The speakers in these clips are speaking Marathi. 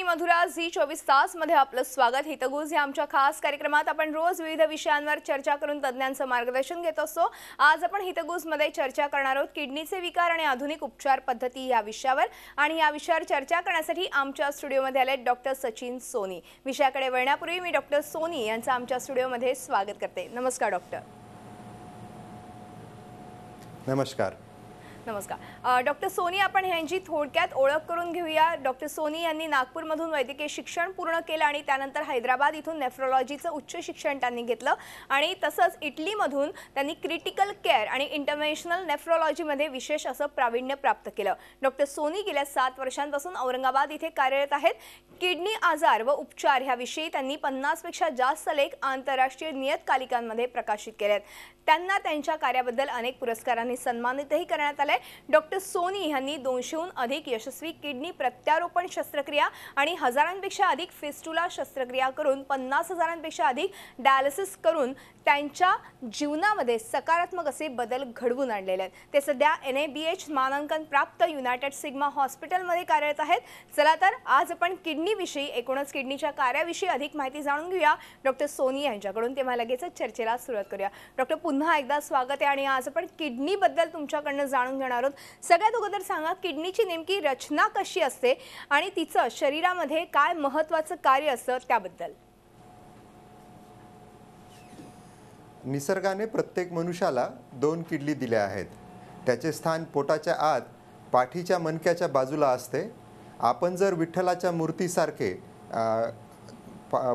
मी मधुरा झी चोवीस तास मध्ये आपलं स्वागत हितगुज या आमच्या खास कार्यक्रमात आपण रोज विविध विषयांवर चर्चा करून तज्ज्ञांचं मार्गदर्शन घेत असतो आज आपण हितगुज मध्ये चर्चा करणार आहोत किडनीचे विकार आणि आधुनिक उपचार पद्धती या विषयावर आणि या विषयावर चर्चा करण्यासाठी आमच्या स्टुडिओमध्ये आले डॉक्टर सचिन सोनी विषयाकडे वळण्यापूर्वी मी डॉक्टर सोनी यांचं आमच्या स्टुडिओमध्ये स्वागत करते नमस्कार डॉक्टर नमस्कार नमस्कार डॉक्टर सोनी आपण ह्यांची थोडक्यात ओळख करून घेऊया डॉक्टर सोनी यांनी नागपूरमधून वैद्यकीय शिक्षण पूर्ण केलं आणि त्यानंतर हैदराबाद इथून नेफ्रॉलॉजीचं उच्च शिक्षण त्यांनी घेतलं आणि तसंच इटलीमधून त्यांनी क्रिटिकल केअर आणि इंटरनॅशनल नेफ्रॉलॉजीमध्ये विशेष असं प्रावीण्य प्राप्त केलं डॉक्टर सोनी गेल्या सात वर्षांपासून औरंगाबाद इथे कार्यरत आहेत किडनी आजार व उपचार ह्याविषयी त्यांनी पन्नासपेक्षा जास्त लेख आंतरराष्ट्रीय नियतकालिकांमध्ये प्रकाशित केले आहेत त्यांना त्यांच्या कार्याबद्दल अनेक पुरस्कारांनी सन्मानितही करण्यात आले डॉक्टर सोनी यांनी दोनशेहून अधिक यशस्वी किडनी प्रत्यारोपण शस्त्रक्रिया आणि हजारांपेक्षा अधिक फेस्टुला शस्त्रक्रिया करून पन्नास हजारांपेक्षा अधिक डायलिसिस करून त्यांच्या जीवनामध्ये सकारात्मक असे बदल घडवून आणलेले आहेत ते सध्या एन ए बी एच मानांकन प्राप्त युनायटेड सिग्मा हॉस्पिटलमध्ये कार्यरत आहेत चला तर आज आपण किडनीविषयी एकूणच किडनीच्या कार्याविषयी अधिक माहिती जाणून घेऊया डॉक्टर सोनी यांच्याकडून तेव्हा लगेचच चर्चेला सुरुवात करूया डॉक्टर पुन्हा एकदा स्वागत आहे आणि आज आपण किडनीबद्दल तुमच्याकडनं जाणून घेणार आहोत सगळ्यात अगोदर सांगा किडनीची नेमकी रचना कशी असते आणि तिचं शरीरामध्ये काय महत्वाचं कार्य असतं त्याबद्दल निसर्गाने प्रत्येक मनुष्याला दोन किडली दिल्या आहेत त्याचे स्थान पोटाच्या आत पाठीच्या मनक्याच्या बाजूला असते आपण जर विठ्ठलाच्या मूर्तीसारखे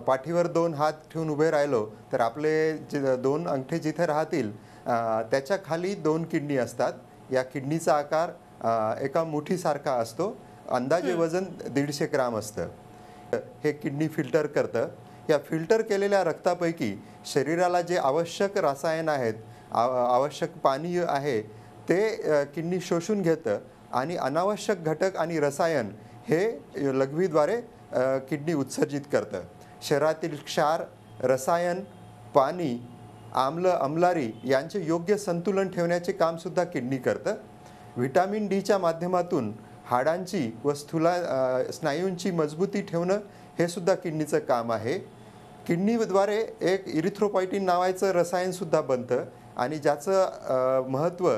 पाठीवर दोन हात ठेवून उभे राहिलो तर आपले जे दोन अंगठे जिथे राहतील त्याच्या खाली दोन किडनी असतात या किडनीचा आकार एका मुठीसारखा असतो अंदाजे वजन दीडशे ग्राम असतं हे किडनी फिल्टर करतं या फिल्टर केलेल्या रक्तापैकी शरीराला जे आवश्यक रसायन आहेत आव आवश्यक पाणी आहे ते किडनी शोषून घेतं आणि अनावश्यक घटक आणि रसायन हे लघवीद्वारे किडनी उत्सर्जित करतं शरीरातील क्षार रसायन पाणी आमलं अमलारी यांचे योग्य संतुलन ठेवण्याचे कामसुद्धा किडनी करतं व्हिटॅमिन डीच्या माध्यमातून हाडांची व स्थूला स्नायूंची मजबूती ठेवणं हे सुद्धा किडनीचं काम आहे किडनीद्वारे एक इरिथ्रोपायटिन नावाचं रसायनसुद्धा बनतं आणि ज्याचं महत्त्व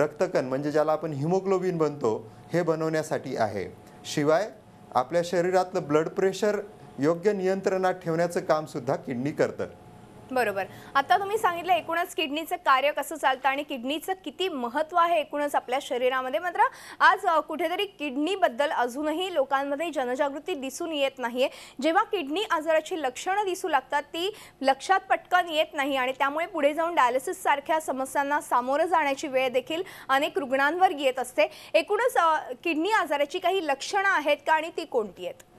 रक्तकण म्हणजे ज्याला आपण हिमोग्लोबिन बनतो हे बनवण्यासाठी आहे शिवाय आपल्या शरीरातलं ब्लड प्रेशर योग्य नियंत्रणात ठेवण्याचं कामसुद्धा किडनी करतं बरोबर आता तुम्ही सांगितलं एकूणच किडनीचं कार्य कसं चालतं आणि किडनीचं किती महत्त्व आहे एकूणच आपल्या शरीरामध्ये मात्र आज कुठेतरी किडनीबद्दल अजूनही लोकांमध्ये जनजागृती दिसून येत नाही आहे जेव्हा किडनी आजाराची लक्षणं दिसू लागतात ती लक्षात पटकन येत नाही आणि त्यामुळे पुढे जाऊन डायलिसिससारख्या समस्यांना सामोरं जाण्याची वेळ देखील अनेक रुग्णांवर येत असते एकूणच किडनी आजाराची काही लक्षणं आहेत का आणि ती कोणती आहेत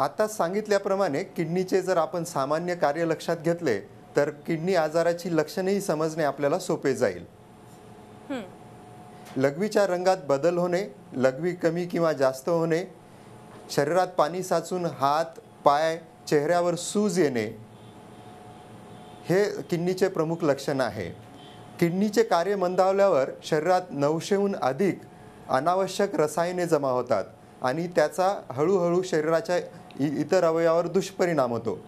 आता सांगितल्याप्रमाणे किडनीचे जर आपण सामान्य कार्य लक्षात घेतले तर किडनी आजाराची लक्षणेही समजणे आपल्याला सोपे जाईल लघवीच्या रंगात बदल होणे लघवी कमी किंवा जास्त होणे शरीरात पाणी साचून हात पाय चेहऱ्यावर सूज येणे हे किडनीचे प्रमुख लक्षण आहे किडनीचे कार्य मंदावल्यावर शरीरात नऊशेहून अधिक अनावश्यक रसायने जमा होतात आणि त्याचा हळूहळू शरीराच्या इतर अवयवावर दुष्परिणाम होतो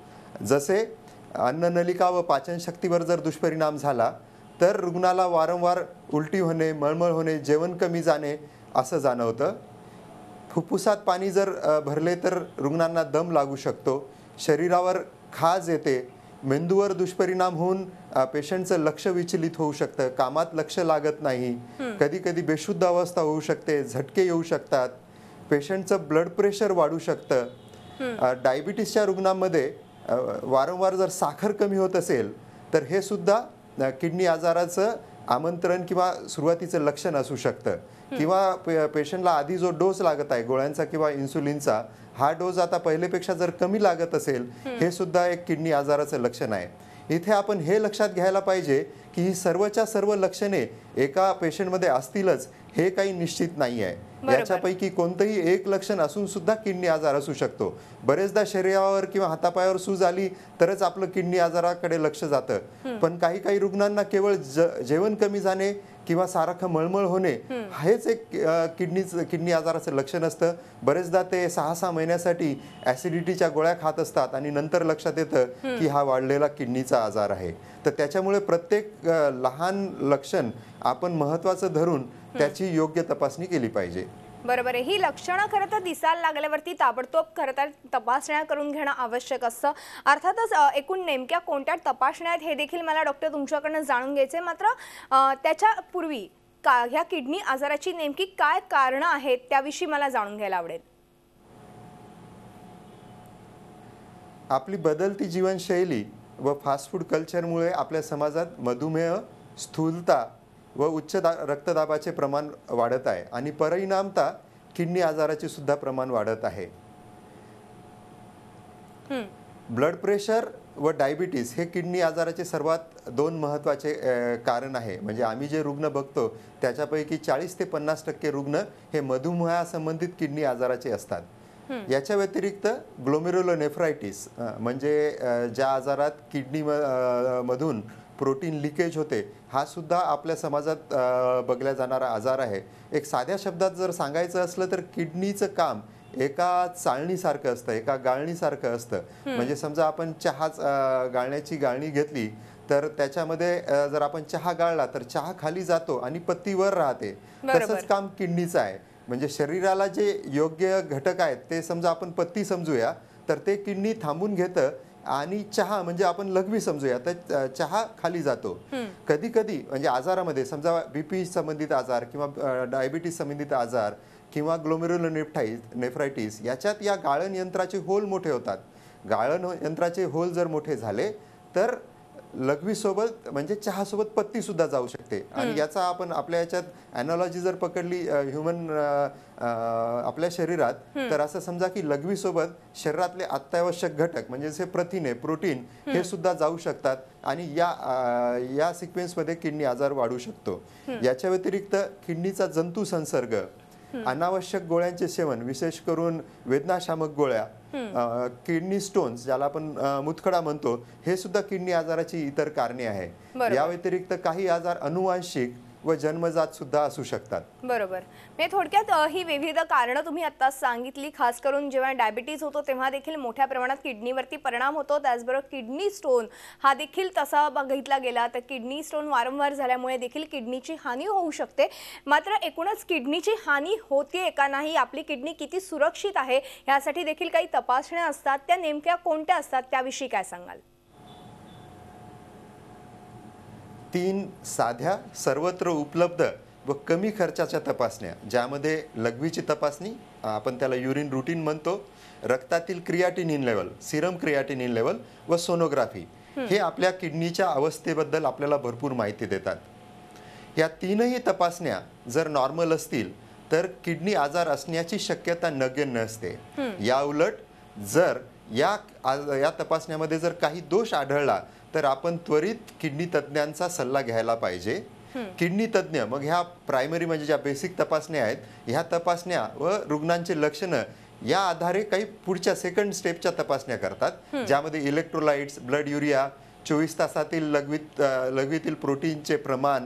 जसे अन्ननलिका व पाचनशक्तीवर जर दुष्परिणाम झाला तर रुग्णाला वारंवार उलटी होणे मळमळ होणे जेवण कमी जाणे असं जाणवतं फुफ्फुसात पाणी जर भरले तर रुग्णांना दम लागू शकतो शरीरावर खाज येते मेंदूवर दुष्परिणाम होऊन पेशंटचं लक्ष विचलित होऊ शकतं कामात लक्ष लागत नाही कधी कधी बेशुद्ध अवस्था होऊ शकते झटके येऊ शकतात पेशंटचं ब्लड प्रेशर वाढू शकतं डायबिटीसच्या रुग्णांमध्ये वारंवार जर साखर कमी होत असेल तर हे सुद्धा किडनी आजाराचं आमंत्रण किंवा सुरुवातीचं लक्षण असू शकतं किंवा पेशंटला आधी जो डोस लागत आहे गोळ्यांचा किंवा इन्सुलिनचा हा डोस आता पहिलेपेक्षा जर कमी लागत असेल हे सुद्धा एक किडनी आजाराचं लक्षण आहे इथे आपण हे लक्षात घ्यायला पाहिजे की ही सर्वच्या सर्व लक्षणे एका पेशंटमध्ये असतीलच हे काही निश्चित नाही आहे याच्यापैकी कोणतंही एक लक्षण असून सुद्धा किडनी आजार असू शकतो बरेचदा शरीरावर किंवा हातापायावर सूज आली तरच आपलं किडनी आजाराकडे लक्ष जातं पण काही काही रुग्णांना केवळ जेवण कमी जाणे किंवा सारखं मळमळ होणे हेच एक किडनीच किडनी आजाराचं लक्षण असतं बरेचदा ते सहा सहा महिन्यासाठी ऍसिडिटीच्या गोळ्या खात असतात आणि नंतर लक्षात येतं की हा वाढलेला किडनीचा आजार आहे तर त्याच्यामुळे प्रत्येक लहान लक्षण आपण महत्वाचं धरून त्याची योग्य तपासणी केली पाहिजे बरोबर आहे ही लक्षणं खरं तर दिसायला लागल्यावरती ताबडतोब खरं तर तपासण्या करून घेणं आवश्यक असतं अर्थातच एकूण नेमक्या कोणत्या तपासण्या आहेत हे देखील मला डॉक्टर तुमच्याकडनं जाणून घ्यायचे मात्र त्याच्यापूर्वी का ह्या किडनी आजाराची नेमकी काय कारणं आहेत त्याविषयी मला जाणून घ्यायला आवडेल आपली बदलती जीवनशैली व फास्ट फूड कल्चरमुळे आपल्या समाजात मधुमेह स्थूलता व उच्च दा रक्तदाबाचे प्रमाण वाढत आहे आणि परिणामता किडनी आजाराचे सुद्धा प्रमाण वाढत आहे ब्लड प्रेशर व डायबिटीज हे किडनी आजाराचे सर्वात दोन महत्त्वाचे कारण आहे म्हणजे आम्ही जे रुग्ण बघतो त्याच्यापैकी चाळीस ते पन्नास टक्के रुग्ण हे मधुमेहासंबंधित किडनी आजाराचे असतात याच्या व्यतिरिक्त ग्लोमेरोलोनेफ्रायटिस म्हणजे ज्या आजारात किडनी मधून प्रोटीन लिकेज होते हा सुद्धा आपल्या समाजात बघल्या जाणारा आजार आहे एक साध्या शब्दात जर सांगायचं असलं तर किडनीचं काम एका चाळणीसारखं असतं एका गाळणीसारखं असतं म्हणजे समजा आपण चहा गाळण्याची गाळणी घेतली तर त्याच्यामध्ये जर आपण चहा गाळला तर चहा खाली जातो आणि पत्तीवर राहते तसंच काम किडनीचं आहे म्हणजे शरीराला जे योग्य घटक आहेत ते समजा आपण पत्ती समजूया तर ते किडनी थांबून घेतं आणि चहा म्हणजे आपण लघवी समजूया तर चहा खाली जातो कधी कधी म्हणजे आजारामध्ये समजा बीपी संबंधित आजार किंवा डायबिटीस संबंधित आजार किंवा ग्लोमेरुलोनेफ्टाईस नेफ्रायटिस याच्यात या गाळण यंत्राचे होल मोठे होतात गाळण यंत्राचे होल जर मोठे झाले तर लघवीसोबत म्हणजे चहासोबत पत्तीसुद्धा जाऊ शकते आणि याचा आपण आपल्या याच्यात अॅनॉलॉजी जर पकडली ह्युमन आपल्या शरीरात तर असं समजा की लघवीसोबत शरीरातले अत्यावश्यक घटक म्हणजे जसे प्रथिने प्रोटीन हे सुद्धा जाऊ शकतात आणि या या या सिक्वेन्समध्ये किडनी आजार वाढू शकतो याच्या व्यतिरिक्त किडनीचा जंतू संसर्ग अनावश्यक गोळ्यांचे सेवन विशेष करून वेदनाशामक गोळ्या किडनी स्टोन्स ज्याला आपण मुतखडा म्हणतो हे सुद्धा किडनी आजाराची इतर कारणे आहे या व्यतिरिक्त काही आजार अनुवांशिक व जन्मजात सुद्धा असू शकतात बरोबर मी म्हणजे थोडक्यात ही विविध कारणं तुम्ही आता सांगितली खास करून जेव्हा डायबिटीज होतो तेव्हा देखील मोठ्या प्रमाणात किडनीवरती परिणाम होतो त्याचबरोबर किडनी स्टोन हा देखील तसा बघितला गेला तर किडनी स्टोन वारंवार झाल्यामुळे देखील किडनीची हानी होऊ शकते मात्र एकूणच किडनीची हानी होते का नाही आपली किडनी किती सुरक्षित आहे यासाठी देखील काही तपासण्या असतात त्या नेमक्या कोणत्या असतात त्याविषयी काय सांगाल तीन साध्या सर्वत्र उपलब्ध व कमी खर्चाच्या तपासण्या ज्यामध्ये लघवीची तपासणी आपण त्याला युरिन रुटीन म्हणतो रक्तातील इन लेवल सिरम इन लेवल व सोनोग्राफी हे आपल्या किडनीच्या अवस्थेबद्दल आपल्याला भरपूर माहिती देतात या तीनही तपासण्या जर नॉर्मल असतील तर किडनी आजार असण्याची शक्यता नगण्य नसते या उलट जर या या तपासण्यामध्ये जर काही दोष आढळला तर आपण त्वरित किडनी तज्ज्ञांचा सल्ला घ्यायला पाहिजे किडनी तज्ज्ञ मग ह्या प्रायमरी म्हणजे ज्या बेसिक तपासण्या आहेत ह्या तपासण्या व रुग्णांचे लक्षणं या आधारे काही पुढच्या सेकंड स्टेपच्या तपासण्या करतात ज्यामध्ये इलेक्ट्रोलाइट्स ब्लड युरिया चोवीस तासातील लघवीत लघवीतील प्रोटीनचे प्रमाण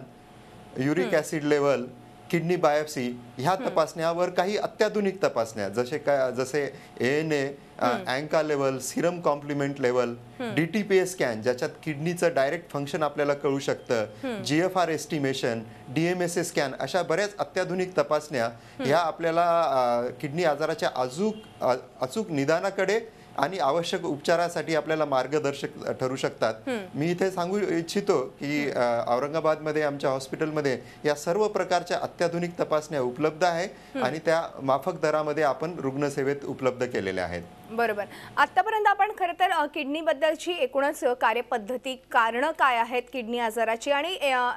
uric acid level kidney biopsy ह्या तपासण्यावर काही अत्याधुनिक तपासण्या जसे काय जसे एन ए अँका level serum complement level DTPS scan ज्याच्यात किडनीचं डायरेक्ट फंक्शन आपल्याला कळू शकतं G F R estimation A scan अशा बऱ्याच अत्याधुनिक तपासण्या ह्या आपल्याला किडनी आजाराच्या अजूक अचूक निदानाकडे आणि आवश्यक उपचारासाठी आपल्याला मार्गदर्शक ठरू शकतात मी इथे सांगू इच्छितो की औरंगाबादमध्ये आमच्या हॉस्पिटलमध्ये या सर्व प्रकारच्या अत्याधुनिक तपासण्या उपलब्ध आहे आणि त्या माफक दरामध्ये आपण रुग्णसेवेत उपलब्ध केलेल्या आहेत बरोबर आत्तापर्यंत आपण खरं तर किडनीबद्दलची एकूणच कार्यपद्धती कारणं काय आहेत किडनी आजाराची आणि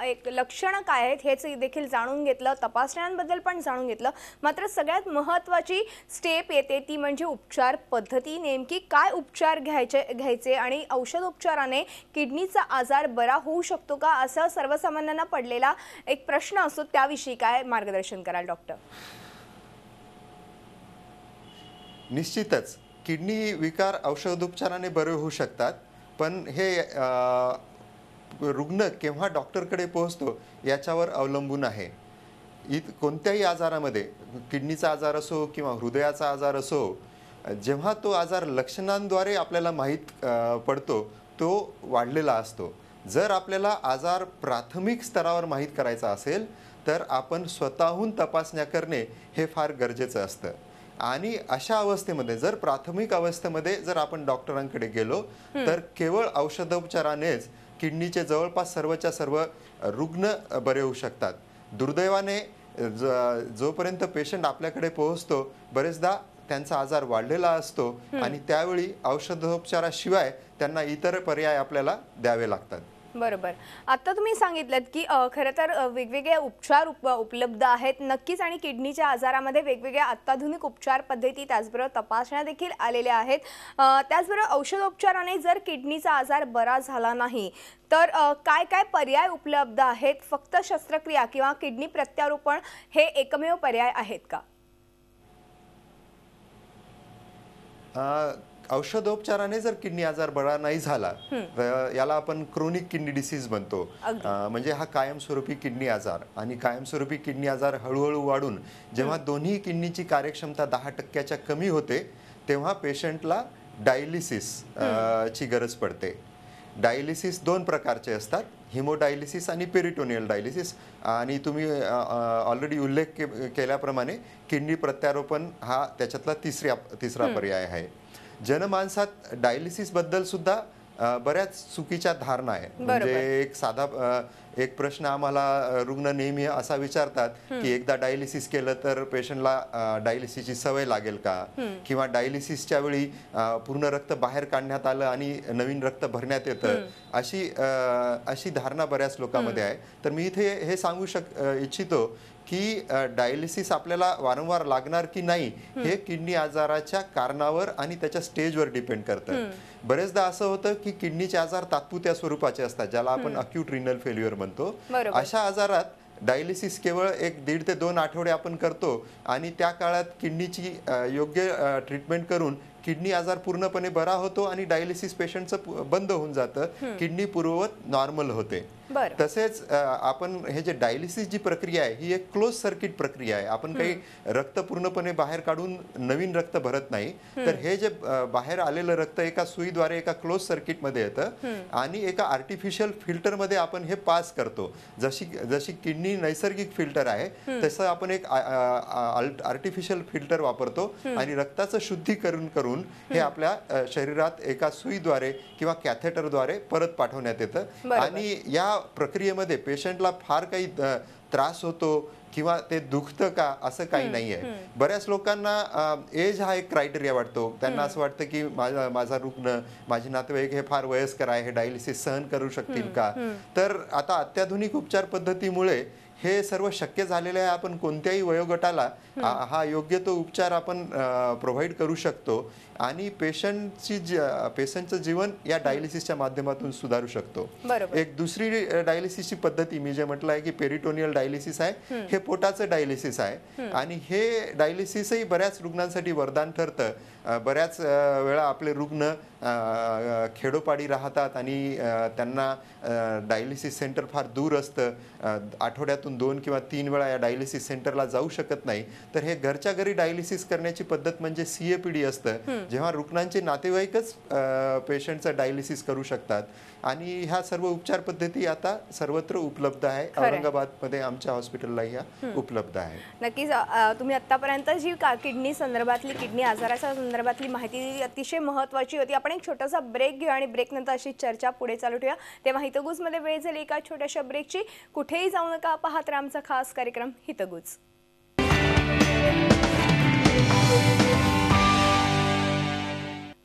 एक लक्षणं काय आहेत हेच देखील जाणून घेतलं तपासण्यांबद्दल पण जाणून घेतलं मात्र सगळ्यात महत्त्वाची स्टेप येते ती म्हणजे उपचार पद्धती नेमकी काय उपचार घ्यायचे घ्यायचे आणि औषध उपचाराने किडनीचा आजार बरा होऊ शकतो का असं सर्वसामान्यांना पडलेला एक प्रश्न असतो त्याविषयी काय मार्गदर्शन कराल डॉक्टर निश्चितच किडनी विकार औषधोपचाराने बरे होऊ शकतात पण हे रुग्ण केव्हा डॉक्टरकडे पोहोचतो याच्यावर अवलंबून आहे इत कोणत्याही आजारामध्ये किडनीचा आजार असो किंवा हृदयाचा आजार असो जेव्हा तो आजार लक्षणांद्वारे आपल्याला माहीत पडतो तो वाढलेला असतो जर आपल्याला आजार प्राथमिक स्तरावर माहीत करायचा असेल तर आपण स्वतःहून तपासण्या करणे हे फार गरजेचं असतं आणि अशा अवस्थेमध्ये जर प्राथमिक अवस्थेमध्ये जर आपण डॉक्टरांकडे गेलो तर केवळ औषधोपचारानेच किडनीचे जवळपास सर्वच्या सर्व रुग्ण बरे होऊ शकतात दुर्दैवाने जोपर्यंत पेशंट आपल्याकडे पोहोचतो बरेचदा त्यांचा आजार वाढलेला असतो आणि त्यावेळी औषधोपचाराशिवाय त्यांना इतर पर्याय आपल्याला द्यावे लागतात बरोबर आता तुम्ही सांगितलं की खरं तर वेगवेगळे उपचार उप उपलब्ध आहेत नक्कीच आणि किडनीच्या आजारामध्ये वेगवेगळ्या अत्याधुनिक उपचार पद्धती त्याचबरोबर तपासण्या देखील आलेल्या आहेत त्याचबरोबर औषधोपचाराने जर किडनीचा आजार बरा झाला नाही तर काय काय पर्याय उपलब्ध आहेत फक्त शस्त्रक्रिया किंवा किडनी प्रत्यारोपण हे एकमेव पर्याय आहेत का औषधोपचाराने जर किडनी आजार बरा नाही झाला तर याला आपण क्रोनिक किडनी डिसीज म्हणतो म्हणजे हा कायमस्वरूपी किडनी आजार आणि कायमस्वरूपी किडनी आजार हळूहळू वाढून जेव्हा दोन्ही किडनीची कार्यक्षमता दहा टक्क्याच्या कमी होते तेव्हा पेशंटला डायलिसिस ची गरज पडते डायलिसिस दोन प्रकारचे असतात हिमोडायलिसिस आणि पेरिटोनियल डायलिसिस आणि तुम्ही ऑलरेडी उल्लेख केल्याप्रमाणे किडनी प्रत्यारोपण हा त्याच्यातला तिसऱ्या तिसरा पर्याय आहे जनमानसात डायलिसिस बद्दल सुद्धा बऱ्याच चुकीच्या धारणा आहेत म्हणजे एक साधा एक प्रश्न आम्हाला रुग्ण नेहमी असा विचारतात की एकदा डायलिसिस केलं तर पेशंटला डायलिसिसची सवय लागेल का किंवा डायलिसिसच्या वेळी पूर्ण रक्त बाहेर काढण्यात आलं आणि नवीन रक्त भरण्यात येतं अशी अशी धारणा बऱ्याच लोकांमध्ये आहे तर मी इथे हे सांगू शक इच्छितो की डायलिसिस आपल्याला वारंवार लागणार की नाही हे किडनी आजाराच्या कारणावर आणि त्याच्या स्टेजवर डिपेंड करतं बरेचदा असं होतं की किडनीचे आजार तात्पुरत्या स्वरूपाचे असतात ज्याला आपण अक्यूट रिनल फेल्युअर बनतो अशा आजारात डायलिसिस केवळ एक दीड ते दोन आठवडे आपण करतो आणि त्या काळात किडनीची योग्य ट्रीटमेंट करून किडनी आजार पूर्णपणे बरा होतो आणि डायलिसिस पेशंटचं बंद होऊन जातं किडनी पूर्ववत नॉर्मल होते तसेच आपण हे जे डायलिसिस जी प्रक्रिया आहे ही एक क्लोज सर्किट प्रक्रिया आहे आपण काही रक्त पूर्णपणे बाहेर काढून नवीन रक्त भरत नाही तर हे जे बाहेर आलेलं रक्त एका सुईद्वारे एका क्लोज सर्किट मध्ये येतं आणि एका आर्टिफिशियल फिल्टर मध्ये आपण हे पास करतो जशी जशी किडनी नैसर्गिक फिल्टर आहे तसं आपण एक आर्टिफिशियल फिल्टर वापरतो आणि रक्ताचं शुद्धीकरण करून हे आपल्या शरीरात एका सुईद्वारे किंवा कॅथेटरद्वारे परत पाठवण्यात येतं आणि या प्रक्रियेमध्ये पेशंटला फार काही त्रास होतो किंवा ते दुखत का असं काही नाही आहे बऱ्याच लोकांना एज हा एक क्रायटेरिया वाटतो त्यांना असं वाटतं की माझा माझा रुग्ण माझे नातेवाईक हे फार वयस्कर आहे हे डायलिसिस सहन करू शकतील का तर आता अत्याधुनिक उपचार पद्धतीमुळे हे सर्व शक्य झालेले आहे आपण कोणत्याही वयोगटाला हा योग्य तो उपचार आपण प्रोव्हाइड करू शकतो आणि पेशंटची पेशंटचं जीवन या डायलिसिसच्या माध्यमातून सुधारू शकतो एक दुसरी डायलिसिसची पद्धती मी जे म्हटलं आहे की पेरिटोनियल डायलिसिस आहे हे पोटाचं डायलिसिस आहे आणि हे डायलिसिसही बऱ्याच रुग्णांसाठी वरदान ठरतं बऱ्याच वेळा आपले रुग्ण खेडोपाडी राहतात आणि त्यांना डायलिसिस सेंटर फार दूर असतं आठवड्यातून दोन किंवा तीन वेळा या डायलिसिस सेंटरला जाऊ शकत नाही तर हे घरच्या घरी डायलिसिस करण्याची पद्धत म्हणजे सी ए पी डी असतं जेव्हा रुग्णांचे नातेवाईकच पेशंटचं डायलिसिस करू शकतात आणि ह्या सर्व उपचार पद्धती आता सर्वत्र उपलब्ध आहे औरंगाबाद मध्ये आमच्या हॉस्पिटलला ह्या उपलब्ध आहे नक्कीच तुम्ही आतापर्यंत जी किडनी संदर्भातली किडनी आजाराच्या संदर्भातली माहिती अतिशय महत्वाची होती आपण एक छोटासा ब्रेक घेऊ आणि ब्रेक नंतर अशी चर्चा पुढे चालू ठेवा तेव्हा मध्ये वेळ झाली एका छोट्याशा ब्रेकची कुठेही जाऊ नका पाहत आमचा खास कार्यक्रम हितगुज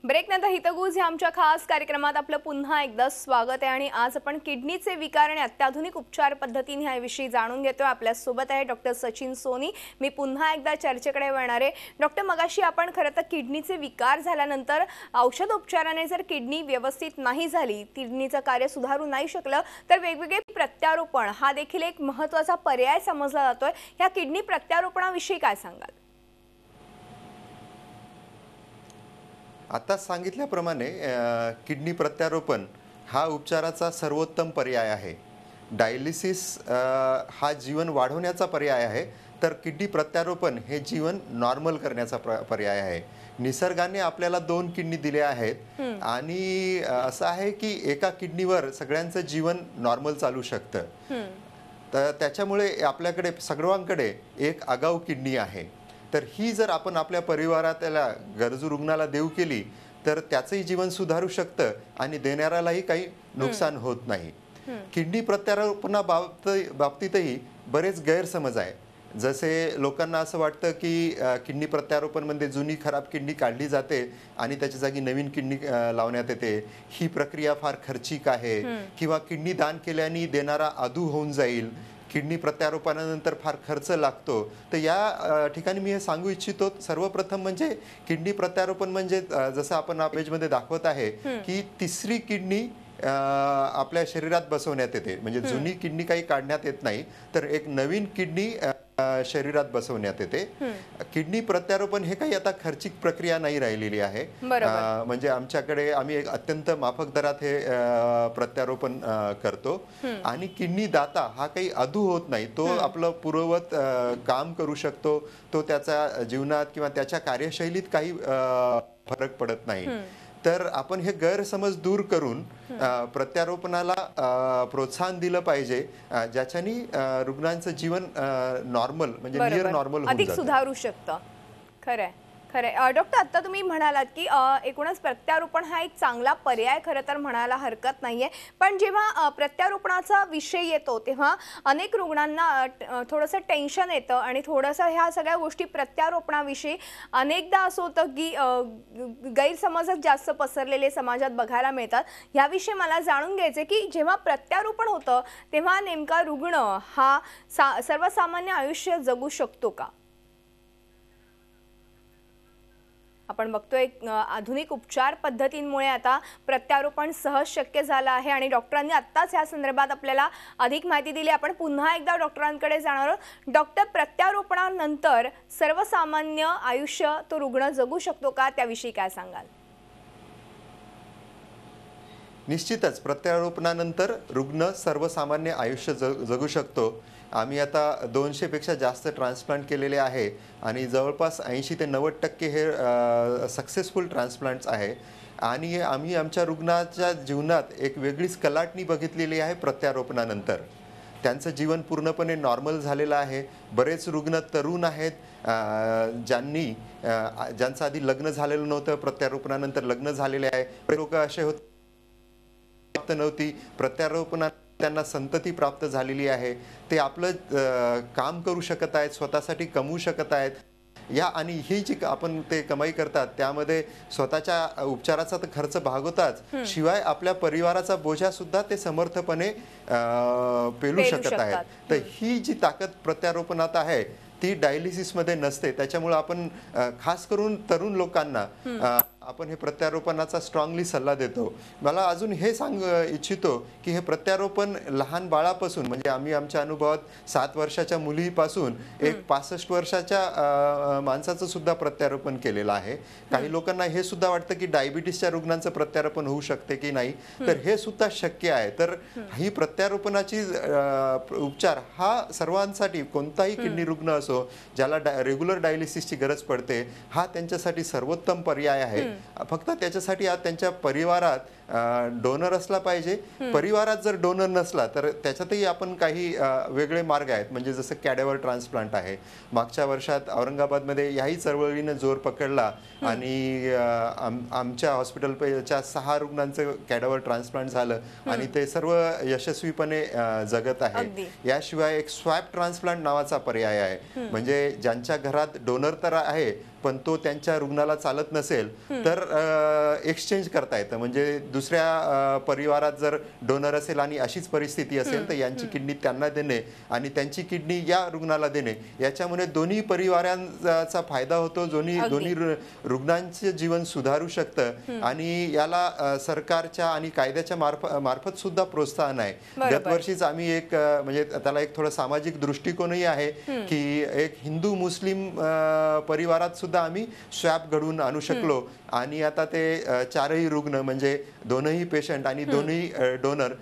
ब्रेकनंतर हितगुज ह्या आमच्या खास कार्यक्रमात आपलं पुन्हा एकदा स्वागत आहे आणि आज आपण किडनीचे विकार आणि अत्याधुनिक उपचार पद्धतीने ह्याविषयी जाणून घेतोय आपल्यासोबत आहे डॉक्टर सचिन सोनी मी पुन्हा एकदा चर्चेकडे वळणार आहे डॉक्टर मगाशी आपण खरं तर किडनीचे विकार झाल्यानंतर औषध उपचाराने जर किडनी व्यवस्थित नाही झाली किडनीचं कार्य सुधारू नाही शकलं तर वेगवेगळे प्रत्यारोपण हा देखील एक महत्त्वाचा पर्याय समजला जातोय ह्या किडनी प्रत्यारोपणाविषयी काय सांगाल आता सांगितल्याप्रमाणे किडनी प्रत्यारोपण हा उपचाराचा सर्वोत्तम पर्याय आहे डायलिसिस हा जीवन वाढवण्याचा पर्याय आहे तर किडनी प्रत्यारोपण हे जीवन नॉर्मल करण्याचा पर्याय आहे निसर्गाने आपल्याला दोन किडनी दिल्या आहेत आणि असं आहे की एका किडनीवर सगळ्यांचं जीवन नॉर्मल चालू शकतं तर त्याच्यामुळे आपल्याकडे सगळ्यांकडे एक आगाऊ किडनी आहे तर ही जर आपण आपल्या परिवारातल्या गरजू रुग्णाला देऊ केली तर त्याचंही जीवन सुधारू शकतं आणि देणाऱ्यालाही काही नुकसान होत नाही किडनी प्रत्यारोपणाबाबत बाबतीतही बरेच गैरसमज आहे जसे लोकांना असं वाटतं की किडनी प्रत्यारोपण मध्ये म्हणजे जुनी खराब किडनी काढली जाते आणि त्याच्या जागी नवीन किडनी लावण्यात येते ही प्रक्रिया फार खर्चिक आहे किंवा किडनी दान केल्याने देणारा आधू होऊन जाईल किडनी प्रत्यारोपणानंतर फार खर्च लागतो तर या ठिकाणी मी हे सांगू इच्छितो सर्वप्रथम म्हणजे किडनी प्रत्यारोपण म्हणजे जसं आपण पेजमध्ये दाखवत आहे की तिसरी किडनी आपल्या शरीरात बसवण्यात येते म्हणजे जुनी किडनी काही काढण्यात येत नाही तर एक नवीन किडनी शरीरात बसवण्यात येते किडनी प्रत्यारोपण हे काही आता खर्चिक प्रक्रिया नाही राहिलेली आहे म्हणजे आमच्याकडे आम्ही अत्यंत माफक दरात हे प्रत्यारोपण करतो आणि किडनी दाता हा काही अधू होत नाही तो आपलं पूर्ववत काम करू शकतो तो त्याचा जीवनात किंवा त्याच्या कार्यशैलीत काही फरक पडत नाही तर आपण हे गैरसमज दूर करून प्रत्यारोपणाला प्रोत्साहन दिलं पाहिजे ज्याच्यानी रुग्णांचं जीवन नॉर्मल म्हणजे नियर नॉर्मल सुधारू शकतं खरंय खरे डॉक्टर आत्ता तुम्ही म्हणालात की एकूणच प्रत्यारोपण हा एक चांगला पर्याय खरं तर म्हणायला हरकत नाही आहे पण जेव्हा प्रत्यारोपणाचा विषय येतो तेव्हा अनेक रुग्णांना थोडंसं टेन्शन येतं आणि थोडंसं ह्या सगळ्या गोष्टी प्रत्यारोपणाविषयी अनेकदा असं होतं की गैरसमजात जास्त पसरलेले समाजात बघायला मिळतात ह्याविषयी मला जाणून घ्यायचं की जेव्हा प्रत्यारोपण होतं तेव्हा नेमका रुग्ण हा सा सर्वसामान्य आयुष्य जगू शकतो का आपण बघतोय आधुनिक उपचार पद्धतींमुळे आता प्रत्यारोपण सहज शक्य झालं आहे आणि डॉक्टरांनी आत्ताच या संदर्भात आपल्याला अधिक माहिती दिली आपण पुन्हा एकदा डॉक्टरांकडे जाणार आहोत डॉक्टर प्रत्यारोपणानंतर सर्वसामान्य आयुष्य तो रुग्ण जगू शकतो का त्याविषयी काय सांगाल निश्चितच प्रत्यारोपणानंतर रुग्ण सर्वसामान्य आयुष्य जग जगू शकतो आम्ही आता दोनशेपेक्षा जास्त ट्रान्सप्लांट केलेले आहे आणि जवळपास ऐंशी ते नव्वद टक्के हे सक्सेसफुल ट्रान्सप्लांट्स आहे आणि आम्ही आमच्या रुग्णाच्या जीवनात एक वेगळीच कलाटणी बघितलेली आहे प्रत्यारोपणानंतर त्यांचं जीवन पूर्णपणे नॉर्मल झालेलं आहे बरेच रुग्ण तरुण आहेत ज्यांनी ज्यांचं आधी लग्न झालेलं नव्हतं प्रत्यारोपणानंतर लग्न झालेले आहे लोक असे होते नव्हती प्रत्यारोपणा त्यांना संतती प्राप्त झालेली आहे ते आपलं काम करू शकत आहेत स्वतःसाठी कमवू शकत आहेत या आणि ही जी आपण ते कमाई करतात त्यामध्ये स्वतःच्या उपचाराचा तर खर्च भागवताच शिवाय आपल्या परिवाराचा बोजा सुद्धा ते समर्थपणे पेलू शकत आहेत तर ही जी ताकद प्रत्यारोपणात आहे ती डायलिसिसमध्ये नसते त्याच्यामुळे आपण खास करून तरुण लोकांना आपण हे प्रत्यारोपणाचा स्ट्रॉंगली सल्ला देतो मला अजून हे सांग इच्छितो की हे प्रत्यारोपण लहान बाळापासून म्हणजे आम्ही आमच्या अनुभवात सात वर्षाच्या मुलीपासून एक पासष्ट वर्षाच्या माणसाचं सुद्धा प्रत्यारोपण केलेलं आहे काही लोकांना हे सुद्धा वाटतं की डायबिटीसच्या रुग्णांचं प्रत्यारोपण होऊ शकते की नाही तर हे सुद्धा शक्य आहे तर ही प्रत्यारोपणाची उपचार हा सर्वांसाठी कोणताही किडनी रुग्ण असो ज्याला रेग्युलर डायलिसिसची गरज पडते हा त्यांच्यासाठी सर्वोत्तम पर्याय आहे फक्त त्याच्यासाठी आज त्यांच्या परिवारात डोनर असला पाहिजे परिवारात जर डोनर नसला तर त्याच्यातही आपण काही वेगळे मार्ग आहेत म्हणजे जसं कॅडेवर ट्रान्सप्लांट आहे मागच्या वर्षात औरंगाबादमध्ये याही चळवळीनं जोर पकडला आणि आमच्या हॉस्पिटलच्या सहा रुग्णांचं कॅडेवर ट्रान्सप्लांट झालं आणि ते सर्व यशस्वीपणे जगत आहे याशिवाय एक स्वॅप ट्रान्सप्लांट नावाचा पर्याय आहे म्हणजे ज्यांच्या घरात डोनर तर आहे पण तो त्यांच्या रुग्णाला चालत नसेल तर एक्सचेंज करता येतं म्हणजे दुसऱ्या परिवारात जर डोनर असेल आणि अशीच परिस्थिती असेल तर यांची किडनी त्यांना देणे आणि त्यांची किडनी या रुग्णाला देणे याच्यामुळे दोन्ही परिवारांचा फायदा होतो दोन्ही दोन्ही रुग्णांचे जीवन सुधारू शकतं आणि याला सरकारच्या आणि कायद्याच्या मार्फत सुद्धा प्रोत्साहन आहे गतवर्षीच आम्ही एक म्हणजे त्याला एक थोडा सामाजिक दृष्टिकोनही आहे की एक हिंदू मुस्लिम परिवारात सुद्धा आम्ही स्वॅप घडवून आणू शकलो आणि आता ते चारही रुग्ण म्हणजे दोनही पेशंट आणि दोन्ही डोनर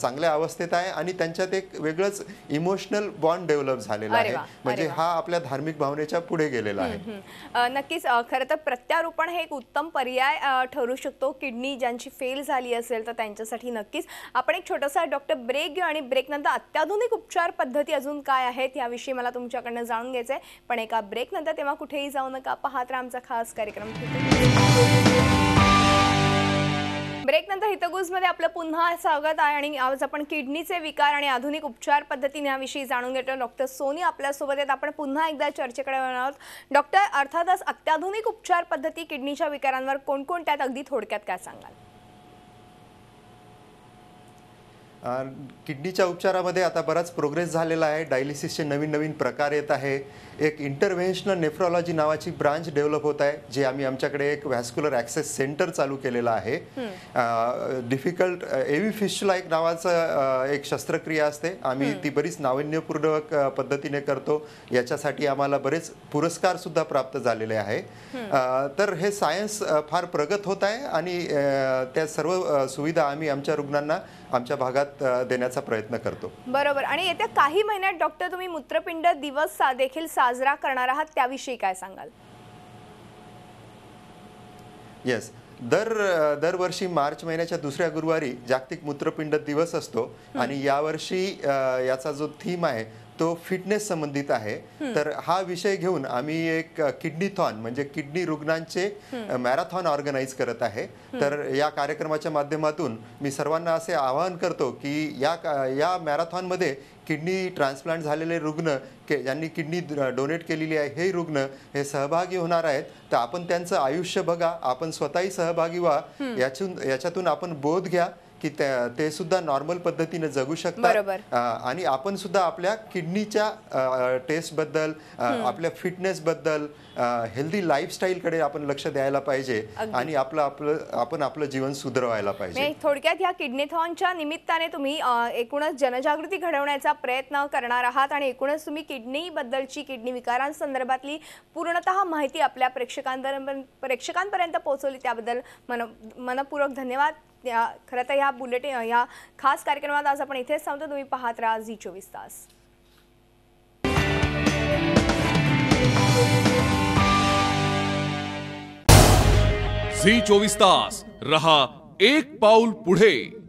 चांगल्या अवस्थेत आहे आणि त्यांच्यात एक वेगळंच इमोशनल बॉन्ड डेव्हलप झालेला आहे म्हणजे हा आपल्या धार्मिक भावनेच्या पुढे गेलेला आहे नक्कीच खरं तर प्रत्यारोपण हे एक उत्तम पर्याय ठरू शकतो किडनी ज्यांची फेल झाली असेल तर त्यांच्यासाठी नक्कीच आपण एक छोटासा डॉक्टर ब्रेक घेऊ आणि ब्रेक नंतर अत्याधुनिक उपचार पद्धती अजून काय आहेत याविषयी मला तुमच्याकडनं जाणून घ्यायचं आहे पण एका ब्रेक नंतर तेव्हा कुठेही जाऊ नका पाहत आमचा खास कार्यक्रम ब्रेक नंतर हितगुज मध्ये आपलं पुन्हा स्वागत आहे आणि आज आपण किडनीचे विकार आणि आधुनिक उपचार पद्धतीने याविषयी जाणून घेतो डॉक्टर सोनी आपल्यासोबत आहेत आपण पुन्हा एकदा चर्चेकडे आहोत डॉक्टर अर्थातच अत्याधुनिक उपचार पद्धती किडनीच्या विकारांवर कोणकोणत्यात अगदी थोडक्यात काय सांगाल किडनीच्या उपचारामध्ये आता बराच प्रोग्रेस झालेला आहे डायलिसिसचे नवीन नवीन प्रकार येत आहे एक इंटरव्हेन्शनल नेफ्रॉलॉजी नावाची ब्रांच डेव्हलप होत आहे जे आम्ही आमच्याकडे एक व्हॅस्क्युलर ॲक्सेस सेंटर चालू केलेलं आहे डिफिकल्ट एव्ही फिशला एक नावाचं एक शस्त्रक्रिया असते आम्ही ती बरीच नाविन्यपूर्ण पद्धतीने करतो याच्यासाठी आम्हाला बरेच पुरस्कार सुद्धा प्राप्त झालेले आहे तर हे सायन्स फार प्रगत होत आहे आणि त्या सर्व सुविधा आम्ही आमच्या रुग्णांना आमच्या भागात देण्याचा प्रयत्न करतो बरोबर आणि येत्या काही महिन्यात डॉक्टर तुम्ही मूत्रपिंड दिवस सा देखील साजरा करणार आहात त्याविषयी काय सांगाल येस दर दरवर्षी मार्च महिन्याच्या दुसऱ्या गुरुवारी जागतिक मूत्रपिंड दिवस असतो आणि यावर्षी याचा जो थीम आहे तो फिटनेस संबंधित आहे तर हा विषय घेऊन आम्ही एक किडनी थॉन म्हणजे किडनी रुग्णांचे मॅरेथॉन ऑर्गनाईज करत आहे तर या कार्यक्रमाच्या माध्यमातून मी सर्वांना असे आवाहन करतो की या या मॅरेथॉनमध्ये किडनी ट्रान्सप्लांट झालेले रुग्ण के ज्यांनी किडनी डोनेट केलेली आहे हे रुग्ण हे सहभागी होणार आहेत तर आपण त्यांचं आयुष्य बघा आपण स्वतःही सहभागी व्हा याच्यातून आपण बोध घ्या की ते सुद्धा नॉर्मल पद्धतीने जगू शकतात आणि आपण सुद्धा आपल्या किडनीच्या बद्दल आपल्या फिटनेस बद्दल हेल्दी कडे आपण लक्ष द्यायला पाहिजे आणि आपलं आपलं आपण आपलं जीवन सुधारवायला पाहिजे थोडक्यात किडनी किडनीथॉनच्या निमित्ताने तुम्ही एकूणच जनजागृती घडवण्याचा प्रयत्न करणार आहात आणि एकूणच तुम्ही किडनी बद्दलची किडनी विकारांसंदर्भातली पूर्णतः माहिती आपल्या प्रेक्षकांपर्यंत प्रेक्षकांपर्यंत पोहोचवली त्याबद्दल मन मनपूर्वक धन्यवाद या खरं तर ह्या बुलेटिन या खास कार्यक्रमात आज आपण इथेच थांबतो तुम्ही पाहत राहा झी चोवीस तास झी चोवीस तास रहा एक पाऊल पुढे